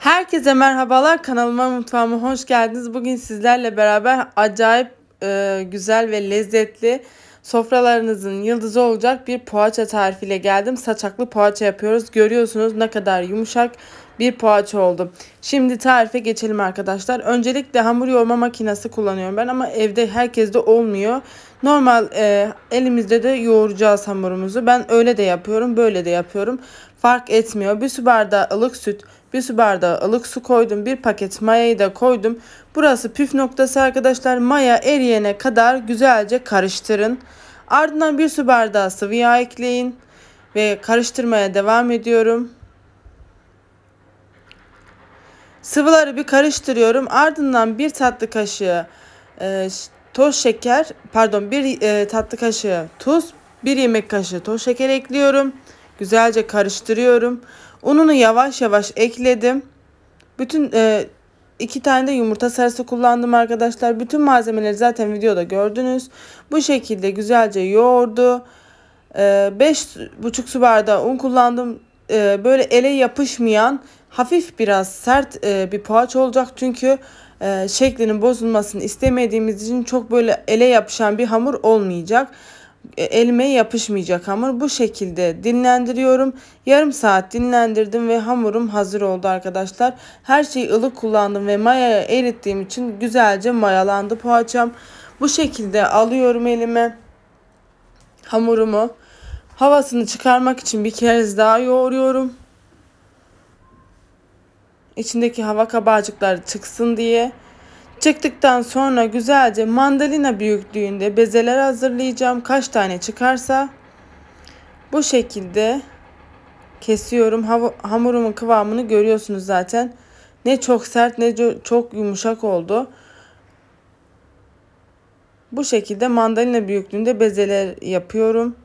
Herkese merhabalar kanalıma mutfağıma hoş geldiniz. Bugün sizlerle beraber acayip e, güzel ve lezzetli sofralarınızın yıldızı olacak bir poğaça tarifiyle geldim. Saçaklı poğaça yapıyoruz. Görüyorsunuz ne kadar yumuşak bir poğaça oldu. Şimdi tarife geçelim arkadaşlar. Öncelikle hamur yoğurma makinesi kullanıyorum ben ama evde herkeste olmuyor. Normal e, elimizde de yoğuracağız hamurumuzu. Ben öyle de yapıyorum böyle de yapıyorum. Fark etmiyor. Bir su bardağı ılık süt, bir su bardağı ılık su koydum. Bir paket mayayı da koydum. Burası püf noktası arkadaşlar. Maya eriyene kadar güzelce karıştırın. Ardından bir su bardağı sıvı yağ ekleyin ve karıştırmaya devam ediyorum. Sıvıları bir karıştırıyorum. Ardından bir tatlı kaşığı e, toz şeker, pardon bir e, tatlı kaşığı tuz, bir yemek kaşığı toz şeker ekliyorum. Güzelce karıştırıyorum. Ununu yavaş yavaş ekledim. Bütün e, iki tane de yumurta sarısı kullandım arkadaşlar. Bütün malzemeleri zaten videoda gördünüz. Bu şekilde güzelce yoğurdu. 5,5 e, su bardağı un kullandım e, böyle ele yapışmayan hafif biraz sert e, bir poğaça olacak. Çünkü e, şeklinin bozulmasını istemediğimiz için çok böyle ele yapışan bir hamur olmayacak. E, elime yapışmayacak hamur. Bu şekilde dinlendiriyorum. Yarım saat dinlendirdim ve hamurum hazır oldu arkadaşlar. Her şeyi ılık kullandım ve maya erittiğim için güzelce mayalandı poğaçam. Bu şekilde alıyorum elime hamurumu Havasını çıkarmak için bir kez daha yoğuruyorum. İçindeki hava kabağcıkları çıksın diye. Çıktıktan sonra güzelce mandalina büyüklüğünde bezeler hazırlayacağım. Kaç tane çıkarsa bu şekilde kesiyorum. Hav hamurumun kıvamını görüyorsunuz zaten. Ne çok sert ne çok yumuşak oldu. Bu şekilde mandalina büyüklüğünde bezeler yapıyorum.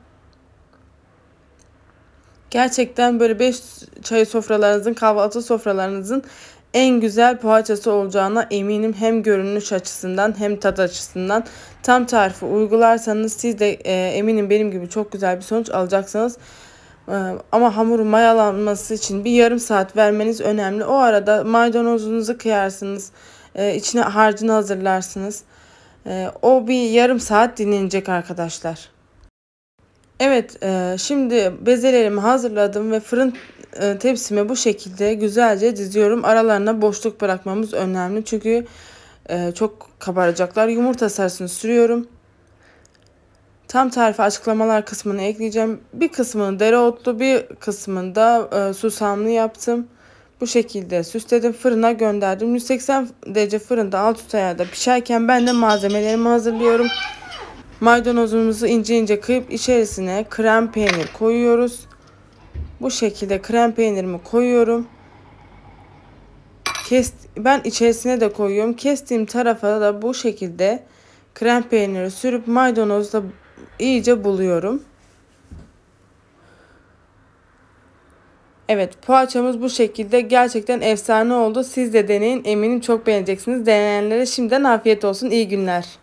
Gerçekten böyle beş çay sofralarınızın, kahvaltı sofralarınızın en güzel poğaçası olacağına eminim. Hem görünüş açısından hem tat açısından. Tam tarifi uygularsanız siz de e, eminim benim gibi çok güzel bir sonuç alacaksınız. E, ama hamurun mayalanması için bir yarım saat vermeniz önemli. O arada maydanozunuzu kıyarsınız. E, içine harcını hazırlarsınız. E, o bir yarım saat dinlenecek arkadaşlar. Evet e, şimdi bezelerimi hazırladım ve fırın e, tepsime bu şekilde güzelce diziyorum. Aralarına boşluk bırakmamız önemli çünkü e, çok kabaracaklar. Yumurta sarısını sürüyorum. Tam tarifi açıklamalar kısmını ekleyeceğim. Bir kısmını dereotlu bir kısmını da e, susamlı yaptım. Bu şekilde süsledim fırına gönderdim. 180 derece fırında alt üst ayarda pişerken ben de malzemelerimi hazırlıyorum. Maydanozumuzu ince ince kıyıp içerisine krem peynir koyuyoruz. Bu şekilde krem peynirimi koyuyorum. Kes, ben içerisine de koyuyorum. Kestiğim tarafa da bu şekilde krem peyniri sürüp maydanozla iyice buluyorum. Evet poğaçamız bu şekilde gerçekten efsane oldu. Siz de deneyin eminim çok beğeneceksiniz. Deneyenlere şimdiden afiyet olsun. İyi günler.